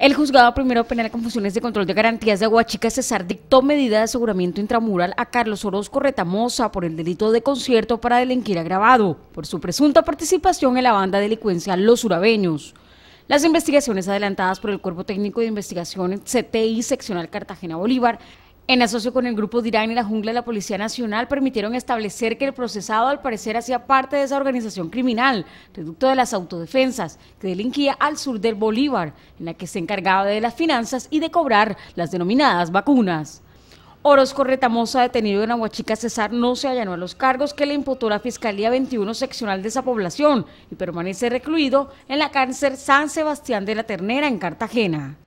El juzgado primero penal con funciones de control de garantías de Aguachica, Cesar dictó medida de aseguramiento intramural a Carlos Orozco Retamosa por el delito de concierto para delinquir agravado por su presunta participación en la banda delincuencia Los Urabeños. Las investigaciones adelantadas por el Cuerpo Técnico de Investigación CTI Seccional Cartagena Bolívar en asocio con el grupo Dirán y la Jungla de la Policía Nacional permitieron establecer que el procesado al parecer hacía parte de esa organización criminal, reducto de las autodefensas, que delinquía al sur del Bolívar, en la que se encargaba de las finanzas y de cobrar las denominadas vacunas. Orozco Retamosa, detenido en Aguachica Cesar, no se allanó a los cargos que le imputó la Fiscalía 21 Seccional de esa población y permanece recluido en la cárcel San Sebastián de la Ternera, en Cartagena.